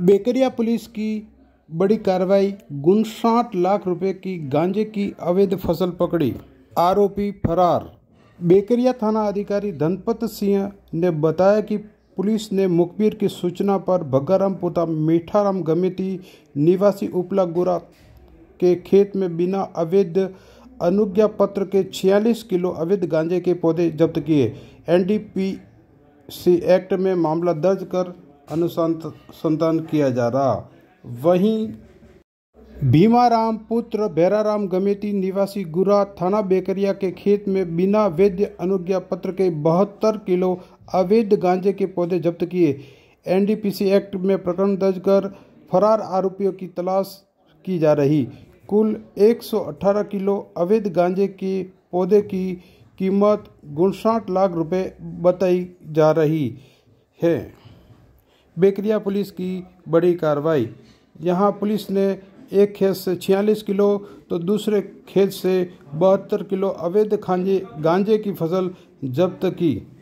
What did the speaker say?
बेकरिया police की बड़ी कार्रवाई गुनसाठ लाख रुपए की गांजे की अवैध फसल पकड़ी आरोपी फरार बेकरिया थाना अधिकारी धनपत सिंह ने बताया कि पुलिस ने मुखबिर की सूचना पर भग्गाराम पुता मीठाराम गमेती निवासी उपला गुरा के खेत में बिना अवैध अनुज्ञा पत्र के 46 किलो अवैध गांजे के पौधे जब्त किए एनडीपीसी एक्ट में मामला दर्ज कर अनुसंधान किया जा रहा वहीं भीमाराम पुत्र भैराराम गमेती निवासी गुरा थाना बेकरिया के खेत में बिना वैध अनुज्ञा पत्र के बहत्तर किलो अवैध गांजे के पौधे जब्त किए एनडीपीसी एक्ट में प्रकरण दर्ज कर फरार आरोपियों की तलाश की जा रही कुल 118 किलो अवैध गांजे के पौधे की कीमत गुणसाठ लाख रुपए बताई जा रही है बेकरिया पुलिस की बड़ी कार्रवाई यहाँ पुलिस ने एक खेत से छियालीस किलो तो दूसरे खेत से बहत्तर किलो अवैध खांजे गांजे की फसल जब्त की